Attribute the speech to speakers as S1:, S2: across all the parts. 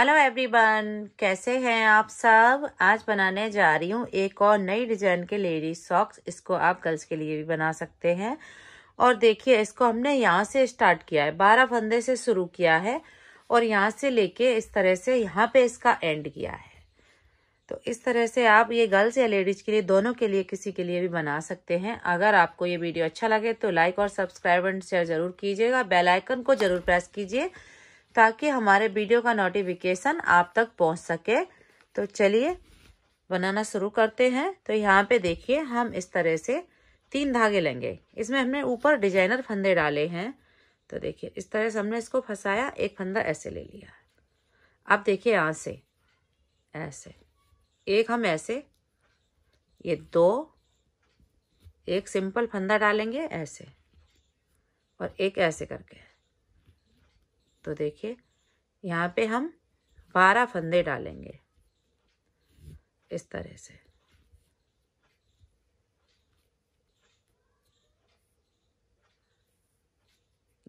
S1: hello everyone कैसे हैं आप सब आज बनाने जा रही हूँ एक और नई डिजाइन के लेडीज सॉक्स इसको आप गर्ल्स के लिए भी बना सकते हैं और देखिए इसको हमने यहाँ से स्टार्ट किया है बारह फंदे से शुरू किया है और यहाँ से लेके इस तरह से यहाँ पे इसका एंड किया है तो इस तरह से आप ये गर्ल्स या लेडीज के लिए दोनों के लिए किसी के लिए भी बना सकते हैं अगर आपको ये वीडियो अच्छा लगे तो लाइक और सब्सक्राइब एंड शेयर जरूर कीजिएगा बेलाइकन को जरूर प्रेस कीजिए ताकि हमारे वीडियो का नोटिफिकेशन आप तक पहुंच सके तो चलिए बनाना शुरू करते हैं तो यहाँ पे देखिए हम इस तरह से तीन धागे लेंगे इसमें हमने ऊपर डिजाइनर फंदे डाले हैं तो देखिए इस तरह से हमने इसको फंसाया एक फंदा ऐसे ले लिया अब देखिए यहाँ से ऐसे एक हम ऐसे ये दो एक सिंपल फंदा डालेंगे ऐसे और एक ऐसे करके तो देखिए यहाँ पे हम बारह फंदे डालेंगे इस तरह से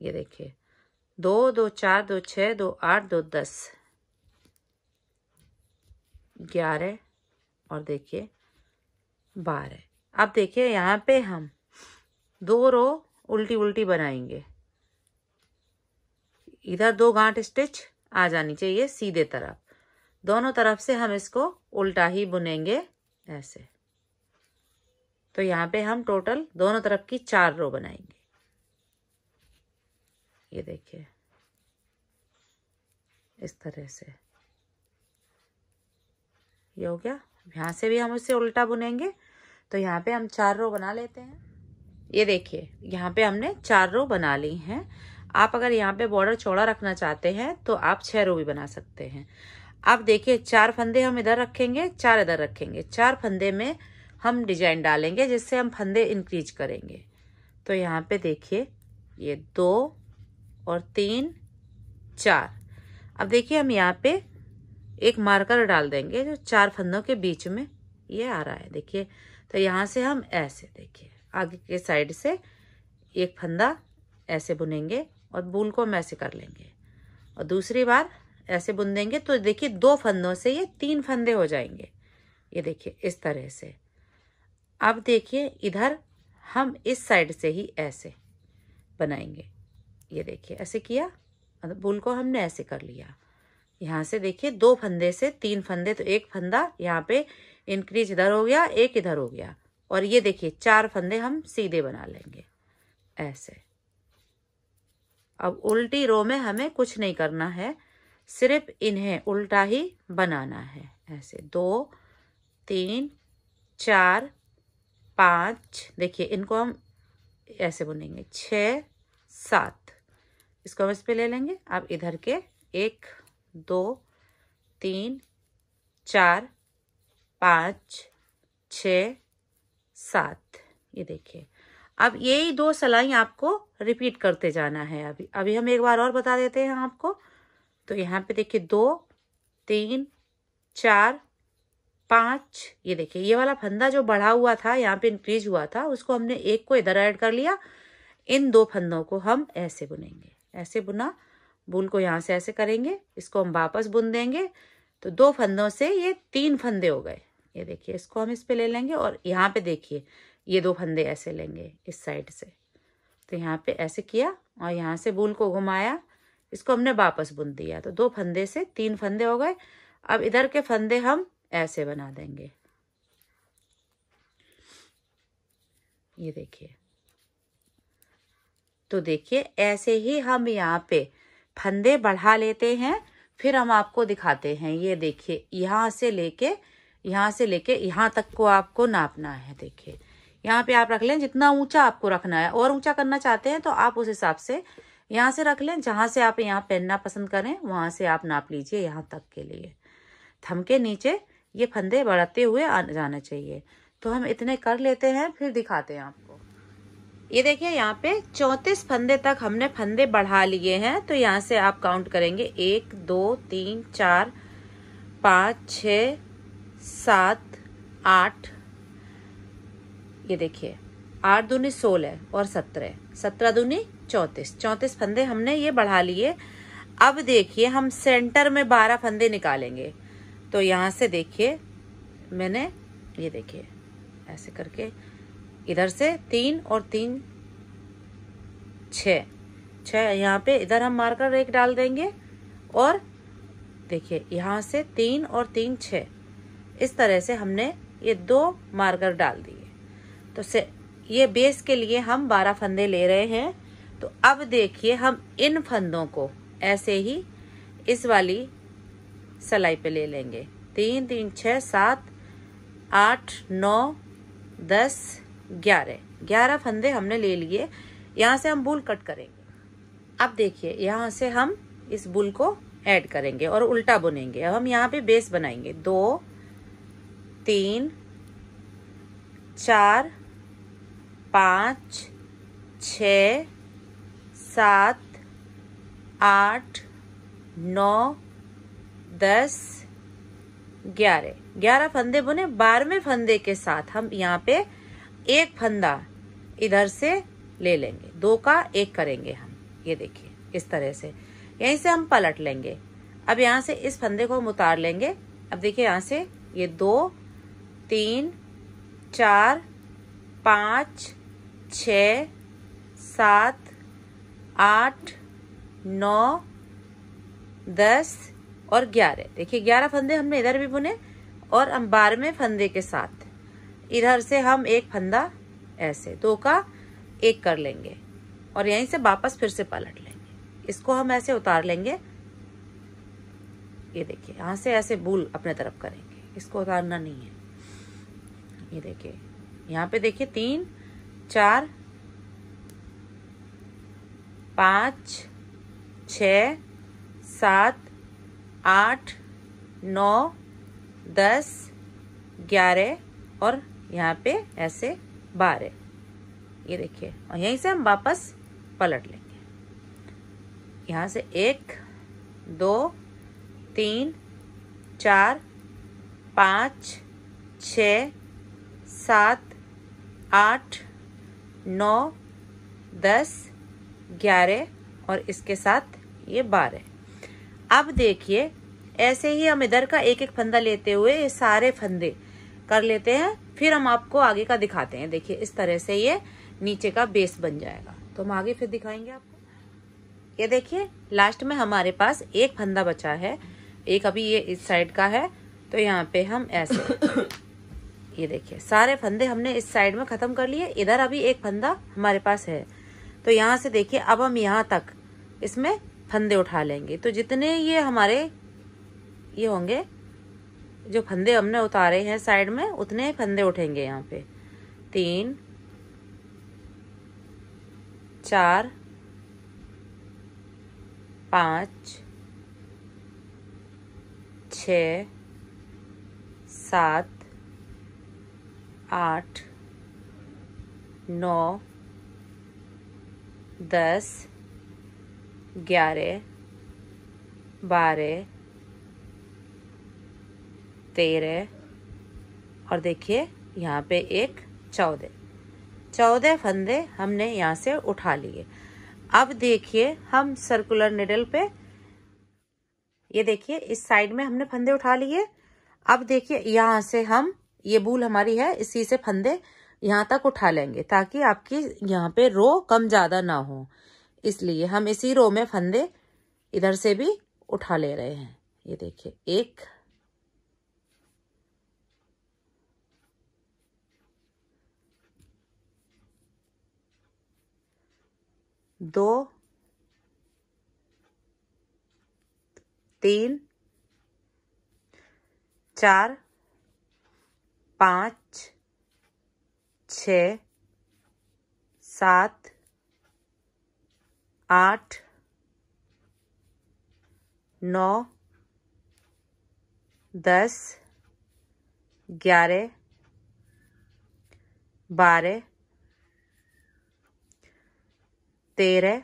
S1: ये देखिए दो दो चार दो छः दो आठ दो दस ग्यारह और देखिए बारह अब देखिए यहाँ पे हम दो रो उल्टी उल्टी बनाएंगे इधर दो गांठ स्टिच आ जानी चाहिए सीधे तरफ दोनों तरफ से हम इसको उल्टा ही बुनेंगे ऐसे तो यहाँ पे हम टोटल दोनों तरफ की चार रो बनाएंगे ये देखिए इस तरह से ये हो गया यहाँ से भी हम इसे उल्टा बुनेंगे तो यहाँ पे हम चार रो बना लेते हैं ये देखिए यहाँ पे हमने चार रो बना ली हैं आप अगर यहाँ पे बॉर्डर चौड़ा रखना चाहते हैं तो आप छः रो भी बना सकते हैं आप देखिए चार फंदे हम इधर रखेंगे चार इधर रखेंगे चार फंदे में हम डिजाइन डालेंगे जिससे हम फंदे इंक्रीज करेंगे तो यहाँ पे देखिए ये दो और तीन चार अब देखिए हम यहाँ पे एक मार्कर डाल देंगे जो चार फंदों के बीच में ये आ रहा है देखिए तो यहाँ से हम ऐसे देखिए आगे के साइड से एक फंदा ऐसे बुनेंगे और बुन को हम ऐसे कर लेंगे और दूसरी बार ऐसे बुन देंगे तो देखिए दो फंदों से ये तीन फंदे हो जाएंगे ये देखिए इस तरह से अब देखिए इधर हम इस साइड से ही ऐसे बनाएंगे ये देखिए ऐसे किया मतलब बुल को हमने ऐसे कर लिया यहाँ से देखिए दो फंदे से तीन फंदे तो एक फंदा यहाँ पे इंक्रीज इधर हो गया एक इधर हो गया और ये देखिए चार फंदे हम सीधे बना लेंगे ऐसे अब उल्टी रो में हमें कुछ नहीं करना है सिर्फ इन्हें उल्टा ही बनाना है ऐसे दो तीन चार पाँच देखिए इनको हम ऐसे बुनेंगे छ सात इसको हम इस पर ले लेंगे अब इधर के एक दो तीन चार पाँच छ सात ये देखिए अब यही दो सलाई आपको रिपीट करते जाना है अभी अभी हम एक बार और बता देते हैं आपको तो यहाँ पे देखिए दो तीन चार पाँच ये देखिए ये वाला फंदा जो बढ़ा हुआ था यहाँ पे इंक्रीज हुआ था उसको हमने एक को इधर ऐड कर लिया इन दो फंदों को हम ऐसे बुनेंगे ऐसे बुना बुल को यहाँ से ऐसे करेंगे इसको हम वापस बुन देंगे तो दो फंदों से ये तीन फंदे हो गए ये देखिए इसको हम इस पर ले लेंगे और यहाँ पे देखिए ये दो फंदे ऐसे लेंगे इस साइड से तो यहाँ पे ऐसे किया और यहाँ से बूल को घुमाया इसको हमने वापस बुन दिया तो दो फंदे से तीन फंदे हो गए अब इधर के फंदे हम ऐसे बना देंगे ये देखिए तो देखिए ऐसे ही हम यहाँ पे फंदे बढ़ा लेते हैं फिर हम आपको दिखाते हैं ये देखिए यहां से लेके यहां से लेके यहां तक को आपको नापना है देखिए यहाँ पे आप रख लें जितना ऊंचा आपको रखना है और ऊंचा करना चाहते हैं तो आप उस हिसाब से यहाँ से रख लें जहाँ से आप यहाँ पहनना पसंद करें वहाँ से आप नाप लीजिए यहाँ तक के लिए थम के नीचे ये फंदे बढ़ते हुए जाना चाहिए तो हम इतने कर लेते हैं फिर दिखाते हैं आपको ये देखिए यहाँ पे चौंतीस फंदे तक हमने फंदे बढ़ा लिए हैं तो यहाँ से आप काउंट करेंगे एक दो तीन चार पाँच छ सात आठ ये देखिए आठ दूनी सोलह और सत्रह सत्रह दूनी चौंतीस चौंतीस फंदे हमने ये बढ़ा लिए अब देखिए हम सेंटर में बारह फंदे निकालेंगे तो यहाँ से देखिए मैंने ये देखिए ऐसे करके इधर से तीन और तीन छ छ यहाँ पे इधर हम मार्कर एक डाल देंगे और देखिए यहाँ से तीन और तीन छ इस तरह से हमने ये दो मार्कर डाल दिए तो से ये बेस के लिए हम बारह फंदे ले रहे हैं तो अब देखिए हम इन फंदों को ऐसे ही इस वाली सलाई पे ले लेंगे तीन तीन छः सात आठ नौ दस ग्यारह ग्यारह फंदे हमने ले लिए यहाँ से हम बुल कट करेंगे अब देखिए यहाँ से हम इस बुल को ऐड करेंगे और उल्टा बुनेंगे अब हम यहाँ पे बेस बनाएंगे दो तीन चार पाँच छ सात आठ नौ दस ग्यारह ग्यारह फंदे बुने बारहवें फंदे के साथ हम यहाँ पे एक फंदा इधर से ले लेंगे दो का एक करेंगे हम ये देखिए इस तरह से यहीं से हम पलट लेंगे अब यहाँ से इस फंदे को हम उतार लेंगे अब देखिए यहाँ से ये दो तीन चार पाँच छ सात आठ नौ दस और ग्यारह देखिए ग्यारह फंदे हमने इधर भी बुने और हम बारहवें फंदे के साथ इधर से हम एक फंदा ऐसे दो का एक कर लेंगे और यहीं से वापस फिर से पलट लेंगे इसको हम ऐसे उतार लेंगे ये देखिए यहां से ऐसे बूल अपने तरफ करेंगे इसको उतारना नहीं है ये देखिए यहाँ पे देखिए तीन चार पाँच छ सात आठ नौ दस ग्यारह और यहाँ पे ऐसे बारह ये देखिए और यहीं से हम वापस पलट लेंगे यहाँ से एक दो तीन चार पाँच छ सात आठ नौ दस ग्यारह और इसके साथ ये बारह अब देखिए ऐसे ही हम इधर का एक एक फंदा लेते हुए ये सारे फंदे कर लेते हैं फिर हम आपको आगे का दिखाते हैं देखिए इस तरह से ये नीचे का बेस बन जाएगा तो हम आगे फिर दिखाएंगे आपको ये देखिए लास्ट में हमारे पास एक फंदा बचा है एक अभी ये इस साइड का है तो यहाँ पे हम ऐसे ये देखिए सारे फंदे हमने इस साइड में खत्म कर लिए इधर अभी एक फंदा हमारे पास है तो यहाँ से देखिए अब हम यहाँ तक इसमें फंदे उठा लेंगे तो जितने ये हमारे ये होंगे जो फंदे हमने उतारे हैं साइड में उतने फंदे उठेंगे यहाँ पे तीन चार पाँच छ सात आठ नौ दस ग्यारह बारह तेरह और देखिए यहाँ पे एक चौदह चौदह फंदे हमने यहाँ से उठा लिए अब देखिए हम सर्कुलर निडल पे ये देखिए इस साइड में हमने फंदे उठा लिए अब देखिए यहाँ से हम ये भूल हमारी है इसी से फंदे यहाँ तक उठा लेंगे ताकि आपकी यहाँ पे रो कम ज़्यादा ना हो इसलिए हम इसी रो में फंदे इधर से भी उठा ले रहे हैं ये देखिए एक दो तीन चार पाँच छ सात आठ नौ दस ग्यारह बारह तेरह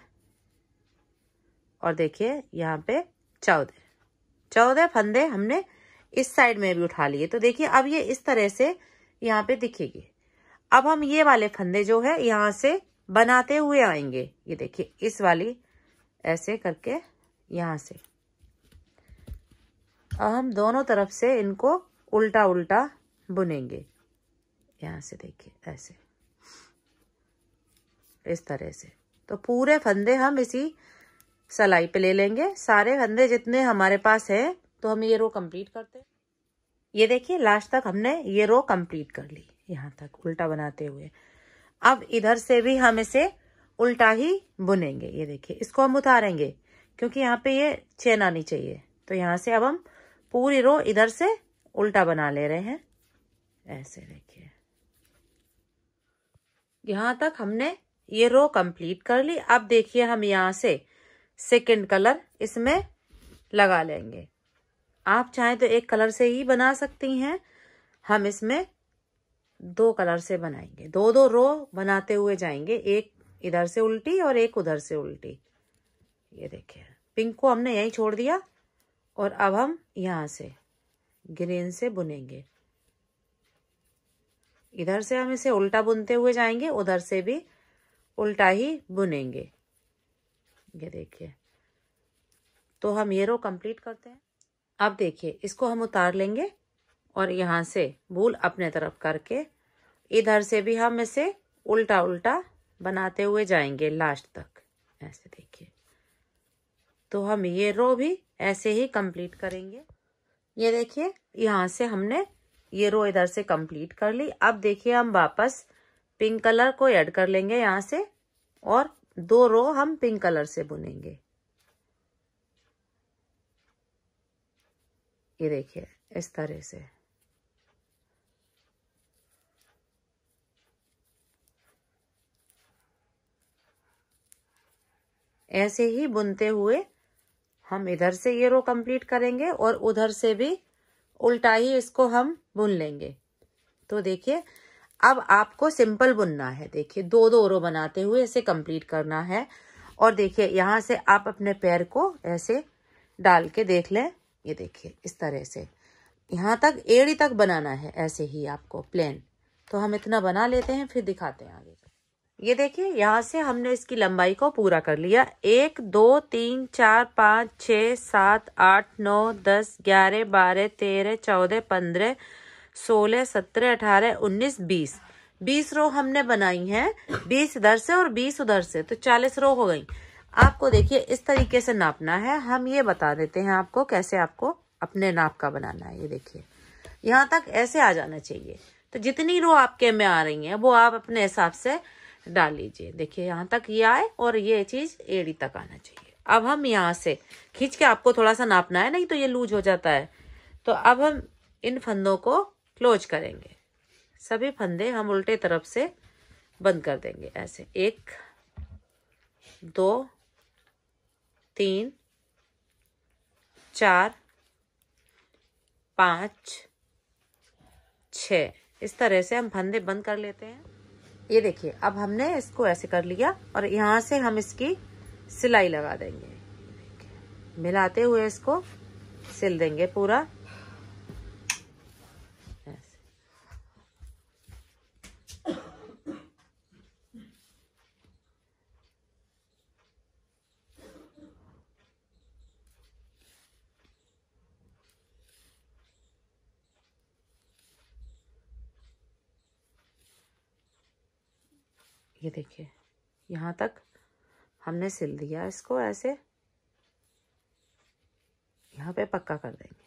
S1: और देखिए यहाँ पे चौदह चौदह फंदे हमने इस साइड में भी उठा लिए तो देखिए अब ये इस तरह से यहाँ पे दिखेगी अब हम ये वाले फंदे जो है यहाँ से बनाते हुए आएंगे ये देखिए इस वाली ऐसे करके यहाँ से अब हम दोनों तरफ से इनको उल्टा उल्टा बुनेंगे यहाँ से देखिए ऐसे इस तरह से तो पूरे फंदे हम इसी सलाई पे ले लेंगे सारे फंदे जितने हमारे पास हैं तो हम ये रो कंप्लीट करते हैं ये देखिए लास्ट तक हमने ये रो कंप्लीट कर ली यहाँ तक उल्टा बनाते हुए अब इधर से भी हम इसे उल्टा ही बुनेंगे ये देखिए इसको हम उतारेंगे क्योंकि यहाँ पे ये चेन आनी चाहिए तो यहाँ से अब हम पूरी रो इधर से उल्टा बना ले रहे हैं ऐसे देखिए यहाँ तक हमने ये रो कंप्लीट कर ली अब देखिए हम यहाँ से सेकंड कलर इसमें लगा लेंगे आप चाहें तो एक कलर से ही बना सकती हैं हम इसमें दो कलर से बनाएंगे दो दो रो बनाते हुए जाएंगे एक इधर से उल्टी और एक उधर से उल्टी ये देखिए पिंक को हमने यहीं छोड़ दिया और अब हम यहाँ से ग्रीन से बुनेंगे इधर से हम इसे उल्टा बुनते हुए जाएंगे उधर से भी उल्टा ही बुनेंगे ये देखिए तो हम ये रो कंप्लीट करते हैं अब देखिए इसको हम उतार लेंगे और यहाँ से भूल अपने तरफ करके इधर से भी हम इसे उल्टा उल्टा बनाते हुए जाएंगे लास्ट तक ऐसे देखिए तो हम ये रो भी ऐसे ही कंप्लीट करेंगे ये देखिए यहाँ से हमने ये रो इधर से कंप्लीट कर ली अब देखिए हम वापस पिंक कलर को ऐड कर लेंगे यहाँ से और दो रो हम पिंक कलर से बुनेंगे ये देखिए इस तरह से ऐसे ही बुनते हुए हम इधर से ये रो कंप्लीट करेंगे और उधर से भी उल्टा ही इसको हम बुन लेंगे तो देखिए अब आपको सिंपल बुनना है देखिए दो दो रो बनाते हुए इसे कंप्लीट करना है और देखिए यहां से आप अपने पैर को ऐसे डाल के देख लें ये देखिए इस तरह से यहाँ तक एड़ी तक बनाना है ऐसे ही आपको प्लेन तो हम इतना बना लेते हैं फिर दिखाते हैं आगे ये देखिए यहाँ से हमने इसकी लंबाई को पूरा कर लिया एक दो तीन चार पाँच छ सात आठ नौ दस ग्यारह बारह तेरह चौदह पंद्रह सोलह सत्रह अठारह उन्नीस बीस बीस रो हमने बनाई है बीस इधर से और बीस उधर से तो चालीस रो हो गई आपको देखिए इस तरीके से नापना है हम ये बता देते हैं आपको कैसे आपको अपने नाप का बनाना है ये देखिए यहाँ तक ऐसे आ जाना चाहिए तो जितनी रो आपके में आ रही है वो आप अपने हिसाब से डाल लीजिए देखिए यहाँ तक ये आए और ये चीज़ एड़ी तक आना चाहिए अब हम यहाँ से खींच के आपको थोड़ा सा नापना है नहीं तो ये लूज हो जाता है तो अब हम इन फंदों को क्लोज करेंगे सभी फंदे हम उल्टे तरफ से बंद कर देंगे ऐसे एक दो तीन चार पाँच छ इस तरह से हम फंदे बंद कर लेते हैं ये देखिए अब हमने इसको ऐसे कर लिया और यहाँ से हम इसकी सिलाई लगा देंगे मिलाते हुए इसको सिल देंगे पूरा ये देखिए यहाँ तक हमने सिल दिया इसको ऐसे यहाँ पे पक्का कर देंगे